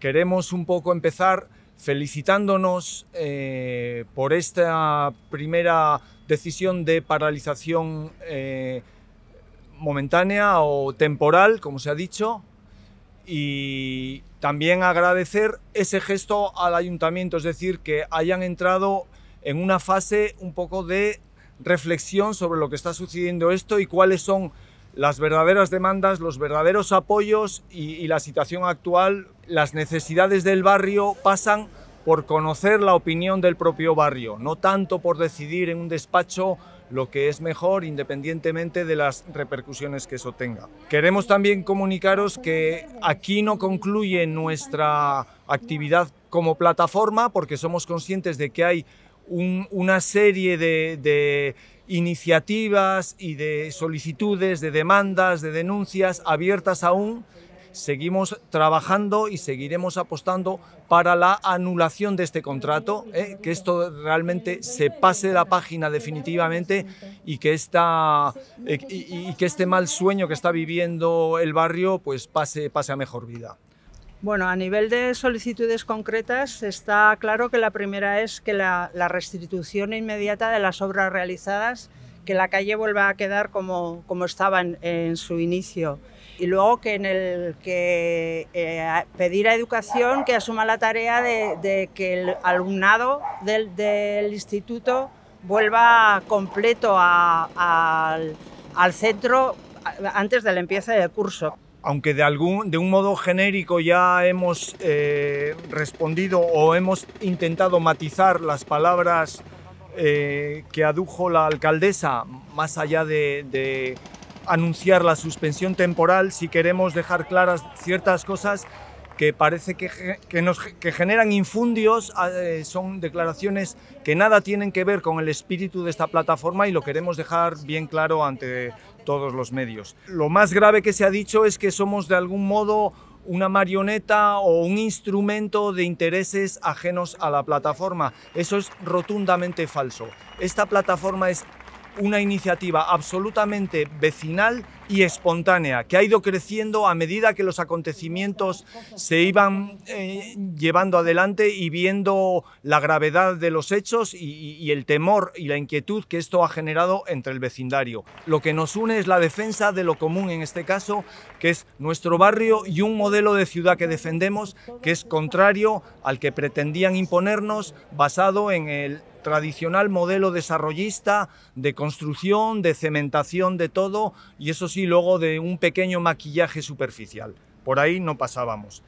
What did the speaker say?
Queremos un poco empezar felicitándonos eh, por esta primera decisión de paralización eh, momentánea o temporal, como se ha dicho, y también agradecer ese gesto al ayuntamiento, es decir, que hayan entrado en una fase un poco de reflexión sobre lo que está sucediendo esto y cuáles son las verdaderas demandas, los verdaderos apoyos y, la situación actual, las necesidades del barrio pasan por conocer la opinión del propio barrio, no tanto por decidir en un despacho lo que es mejor independientemente de las repercusiones que eso tenga. Queremos también comunicaros que aquí no concluye nuestra actividad como plataforma porque somos conscientes de que hay una serie de, iniciativas y de solicitudes, de demandas, de denuncias abiertas aún. Seguimos trabajando y seguiremos apostando para la anulación de este contrato, ¿eh? que esto realmente se pase de la página definitivamente y que, eh, que este mal sueño que está viviendo el barrio pues pase a mejor vida. Bueno, a nivel de solicitudes concretas, está claro que la primera es que la, restitución inmediata de las obras realizadas, que la calle vuelva a quedar como, como estaba en, su inicio. Y luego que, en el, que eh, pedir a educación que asuma la tarea de, que el alumnado del, instituto vuelva completo al, centro antes de la empieza del curso aunque de, algún, de un modo genérico ya hemos eh, respondido o hemos intentado matizar las palabras eh, que adujo la alcaldesa, más allá de anunciar la suspensión temporal, si queremos dejar claras ciertas cosas que parece que, generan infundios, ah, eh, son declaraciones que nada tienen que ver con el espíritu de esta plataforma y lo queremos dejar bien claro ante todos los medios. Lo más grave que se ha dicho es que somos de algún modo una marioneta o un instrumento de intereses ajenos a la plataforma. Eso es rotundamente falso. Esta plataforma es una iniciativa absolutamente vecinal y espontánea, que ha ido creciendo a medida que los acontecimientos se iban eh, llevando adelante y viendo la gravedad de los hechos y, el temor y la inquietud que esto ha generado entre el vecindario. Lo que nos une es la defensa de lo común, en este caso, que es nuestro barrio y un modelo de ciudad que defendemos que es contrario al que pretendían imponernos basado en el tradicional modelo desarrollista de construcción, de cementación, de todo, y eso sí, luego de un pequeño maquillaje superficial. Por ahí no pasábamos.